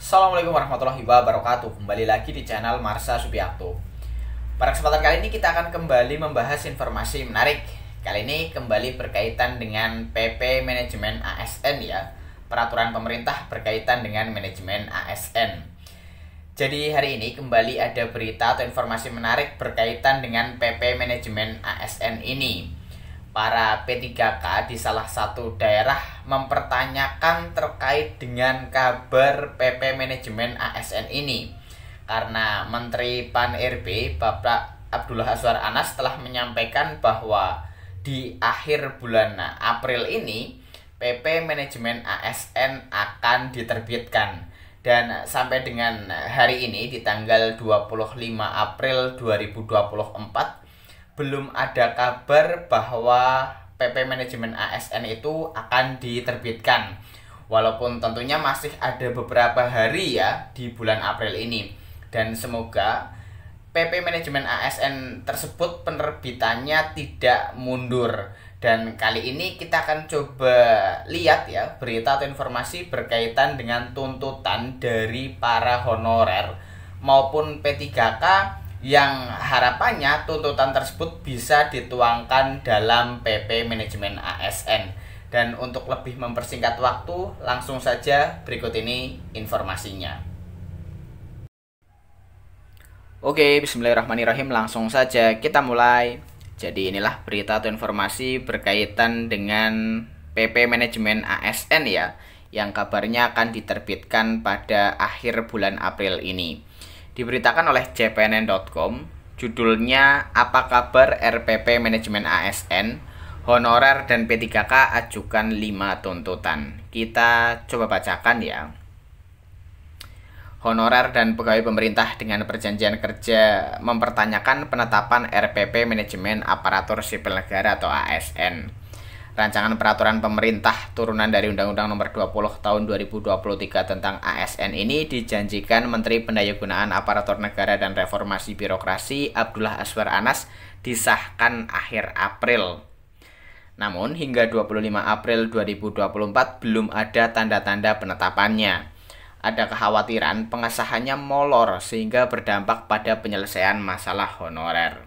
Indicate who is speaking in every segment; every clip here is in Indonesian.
Speaker 1: Assalamualaikum warahmatullahi wabarakatuh Kembali lagi di channel Marsa Subiakto Pada kesempatan kali ini kita akan kembali membahas informasi menarik Kali ini kembali berkaitan dengan PP Manajemen ASN ya Peraturan pemerintah berkaitan dengan manajemen ASN Jadi hari ini kembali ada berita atau informasi menarik berkaitan dengan PP Manajemen ASN ini para P3K di salah satu daerah mempertanyakan terkait dengan kabar PP manajemen ASN ini karena Menteri Pan RB Bapak Abdullah Azwar Anas telah menyampaikan bahwa di akhir bulan April ini PP manajemen ASN akan diterbitkan dan sampai dengan hari ini di tanggal 25 April 2024 belum ada kabar bahwa PP manajemen ASN itu akan diterbitkan. Walaupun tentunya masih ada beberapa hari ya di bulan April ini. Dan semoga PP manajemen ASN tersebut penerbitannya tidak mundur. Dan kali ini kita akan coba lihat ya berita atau informasi berkaitan dengan tuntutan dari para honorer maupun P3K yang harapannya tuntutan tersebut bisa dituangkan dalam PP manajemen ASN. Dan untuk lebih mempersingkat waktu, langsung saja berikut ini informasinya. Oke, bismillahirrahmanirrahim, langsung saja kita mulai. Jadi inilah berita atau informasi berkaitan dengan PP manajemen ASN ya, yang kabarnya akan diterbitkan pada akhir bulan April ini diberitakan oleh cpnn.com judulnya Apa Kabar RPP Manajemen ASN Honorer dan P3K ajukan 5 tuntutan Kita coba bacakan ya Honorer dan pegawai pemerintah dengan perjanjian kerja mempertanyakan penetapan RPP Manajemen Aparatur Sipil Negara atau ASN rancangan peraturan pemerintah turunan dari Undang-Undang Nomor 20 Tahun 2023 tentang ASN ini dijanjikan Menteri Pendayagunaan Aparatur Negara dan Reformasi Birokrasi Abdullah Aswar Anas disahkan akhir April. Namun hingga 25 April 2024 belum ada tanda-tanda penetapannya ada kekhawatiran pengesahannya molor sehingga berdampak pada penyelesaian masalah honorer.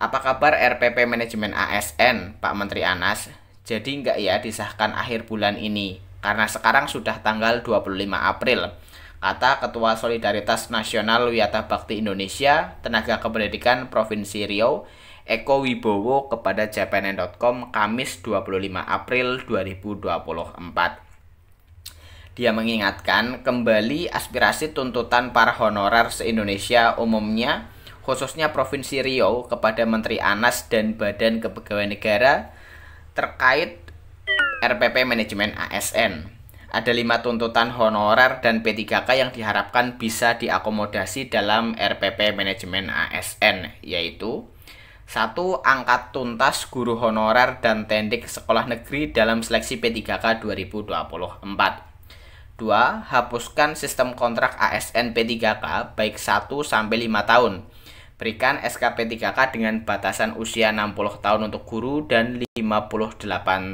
Speaker 1: Apa kabar RPP Manajemen ASN, Pak Menteri Anas? Jadi nggak ya disahkan akhir bulan ini karena sekarang sudah tanggal 25 April. Kata Ketua Solidaritas Nasional Wiata Bakti Indonesia, Tenaga Kependidikan Provinsi Riau, Eko Wibowo kepada jpnn.com Kamis 25 April 2024. Dia mengingatkan kembali aspirasi tuntutan para honorer se-Indonesia umumnya, khususnya Provinsi Riau kepada Menteri Anas dan Badan Kepegawaian Negara terkait RPP manajemen ASN. Ada lima tuntutan honorer dan P3K yang diharapkan bisa diakomodasi dalam RPP manajemen ASN, yaitu satu angkat tuntas guru honorer dan tendik sekolah negeri dalam seleksi P3K 2024. 2. Hapuskan sistem kontrak ASN P3K baik 1 sampai 5 tahun Berikan SKP 3K dengan batasan usia 60 tahun untuk guru dan 58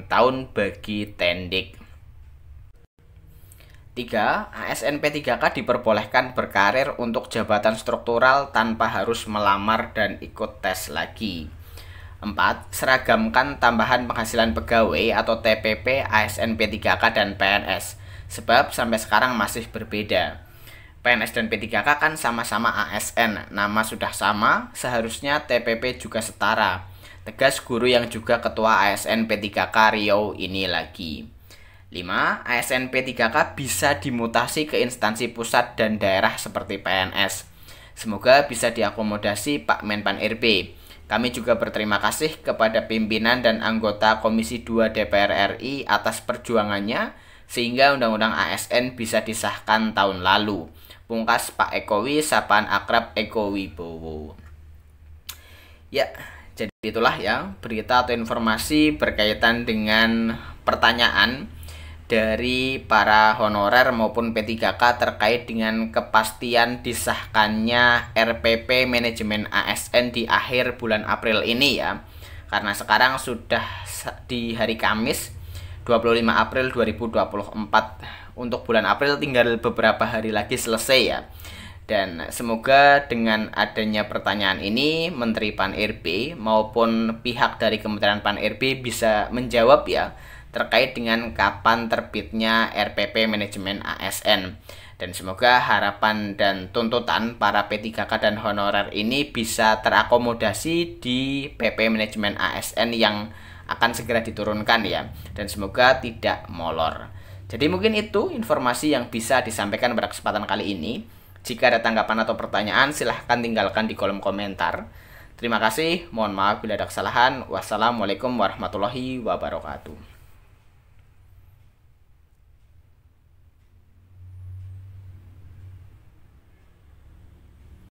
Speaker 1: tahun bagi tendik. 3. ASN P3K diperbolehkan berkarir untuk jabatan struktural tanpa harus melamar dan ikut tes lagi. 4. Seragamkan tambahan penghasilan pegawai atau TPP ASN P3K dan PNS, sebab sampai sekarang masih berbeda. PNS dan P3K kan sama-sama ASN, nama sudah sama, seharusnya TPP juga setara. Tegas guru yang juga ketua ASN P3K Rio ini lagi. 5. ASN P3K bisa dimutasi ke instansi pusat dan daerah seperti PNS. Semoga bisa diakomodasi Pak Menpan RB. Kami juga berterima kasih kepada pimpinan dan anggota Komisi 2 DPR RI atas perjuangannya sehingga Undang-Undang ASN bisa disahkan tahun lalu. Pungkas Pak Ekowi, sapaan akrab Eko Wibowo. Ya, jadi itulah ya berita atau informasi berkaitan dengan pertanyaan dari para honorer maupun P3K terkait dengan kepastian disahkannya RPP manajemen ASN di akhir bulan April ini ya. Karena sekarang sudah di hari Kamis 25 April 2024 untuk bulan April tinggal beberapa hari lagi selesai ya. Dan semoga dengan adanya pertanyaan ini Menteri Pan RB maupun pihak dari Kementerian Pan RB bisa menjawab ya terkait dengan kapan terbitnya RPP manajemen ASN. Dan semoga harapan dan tuntutan para P3K dan honorer ini bisa terakomodasi di PP manajemen ASN yang akan segera diturunkan ya. Dan semoga tidak molor. Jadi mungkin itu informasi yang bisa disampaikan pada kesempatan kali ini. Jika ada tanggapan atau pertanyaan, silahkan tinggalkan di kolom komentar. Terima kasih, mohon maaf bila ada kesalahan. Wassalamualaikum warahmatullahi wabarakatuh.